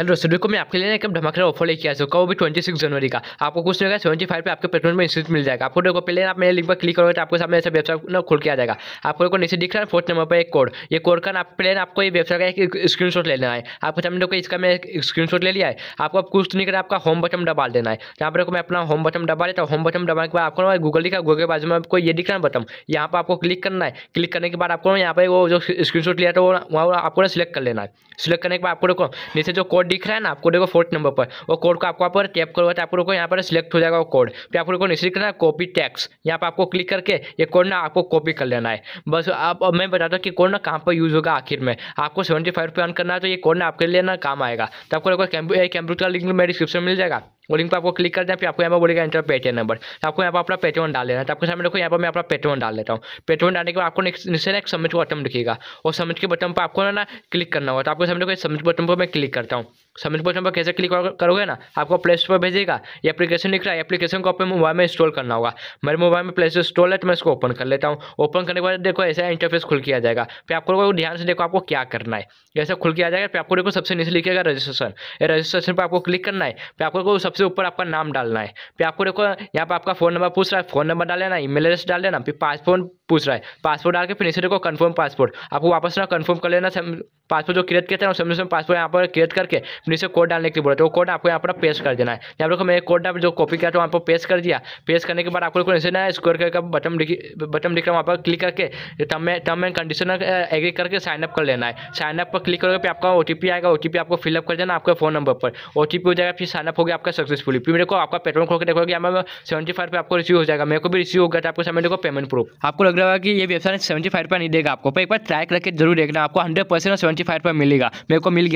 hello दोस्तों देखो मैं आपके लिए एकदम धमाकेदार ऑफर लेके आया वो भी ट्वेंटी सिक्स जनवरी का आपको कुछ रहेगा सेवेंटी फाइव पर आपके पेटमेंट में इंस्टीट मिल जाएगा आपको देखो पहले आप मेरे लिंक पर क्लिक करोगे तो आपके सामने ऐसा वेबसाइट ना खुल के आ जाएगा आपको देखो नीचे दिख रहा है फोर्थ नंबर पर एक कोड ये कोड का आप प्लेन आपको ये वेबसाइट का एक स्क्रीन लेना है आपके सामने देखो इसका मैं स्क्रीन ले लिया है आपको कुछ नहीं करना आपका होम बटन डबा देना है यहाँ पर देखो मैं अपना होम बटन डबा लेता हूँ होम बटन डबाने के बाद आपको गूगल दिखा गूगल के बाद में आपको ये दिख रहा है बटन यहाँ पर आपको क्लिक करना है क्लिक करने के बाद आपको यहाँ पर वो जो स्क्रीन लिया था वो वहाँ आपको सिलेक्ट कर लेना है सिलेक्ट करने के बाद आपको देखो नीचे जो कोड दिख रहा है ना आपको देखो फोर्थ नंबर पर वो कोड को आपको पर टैप करो तो आप लोग को यहाँ पर सिलेक्ट हो जाएगा वो कोड फिर आप लोग को निश्चित करना कॉपी टैक्स यहाँ पर आपको क्लिक करके ये कोड ना आपको कॉपी कर लेना है बस आप मैं बताता हूँ कि कोड ना कहाँ पर यूज़ होगा आखिर में आपको सेवेंटी फाइव रुपये करना है तो ये कोड ना आपके लिए ना काम आएगा तो आपको देखो कंप्यूटर का लिंक मेरे डिस्क्रिप्शन मिल जाएगा वो लिंक पर आपको क्लिक कर दें फिर आपको यहाँ पर बोलेगा एंटर पेटीएम नंबर तो आपको यहाँ पर अपना पेटीएम डाल लेना तो आपके सामने देखो यहाँ पर मैं अपना पेटीएम डाल लेता हूँ पेटीएम डालने के बाद आपको निश्चित एक समझ का बटन दिखेगा और समझ के बटन पर आपको ना क्लिक करना होगा तो आपके सामने देखो समझ बटन पर मैं क्लिक करता हूँ समझ पोस्ट नंबर कैसे क्लिक करोगे ना आपको प्ले स्टोर पर भेजेगा ये एप्लीकेशन लिख रहा है एप्लीकेशन को अपने मोबाइल में इंस्टॉल करना होगा मेरे मोबाइल में प्ले स्टोर इंस्टॉल है तो मैं इसको ओपन कर लेता हूँ ओपन करने के बाद देखो ऐसा इंटरफेस खुल किया जाएगा फिर आपको लोगों ध्यान से देखो आपको क्या करना है ऐसा खुल किया जाएगा फिर आपको देखो सबसे नीचे लिखेगा रजिस्ट्रेशन रजिस्ट्रेशन पर आपको क्लिक करना है फिर आपको देखो सबसे ऊपर आपका नाम डालना है फिर आपको देखो यहाँ पर आपका फोन नंबर पूछ रहा है फोन नंबर डाल लेना ईमेल एड्रेस डाल देना फिर पासपोर्ट पूछ रहा है पासपोर्ट डाल के फिर नीचे देखो कन्फर्म पासपोर्ट आपको वापस ना कन्फर्म कर लेना पासपोर्ट जो क्रिएट करते हैं सबमिशन समय पासपोर्ट यहाँ पर क्रिएट करके फिर इसे कोड डालने के लिए बोला तो कोड आपको यहाँ पर पेश कर देना है यहाँ देखो मैंने कोड जो कॉपी किया था वहाँ पर पेश कर दिया पेश करने के बाद आपको नीचे ना स्क्वायर करके बटन बटन लिख रहा वहाँ पर क्लिक करके टर्म में टर्म एंड कंडीशन एग्री करके साइनअप कर लेना है साइनअप पर क्लिक करोगे फिर आपका ओ आएगा ओ आपको फिलअप कर देना आपके फोन नंबर पर ओ हो जाएगा फिर साइनअप हो गया आपका सक्सेसफुल फिर मेरे को आपका पेट्रोल खोल के देखोगे सेवेंटी फाइव पर आपको रिसीव हो जाएगा मेरे को भी रिसीव हो गया था आपको सामने देखो पेमेंट प्रूफ आपको लग रहेगा कि ये वेबसाइट सेवेंटी फाइव पर नहीं देगा आपको पर एक बार ट्राई करके जरूर देखना आपको हंड्रेड परसेंट और सेवेंटी फाइव पर मिलेगा मेरे को मिल गया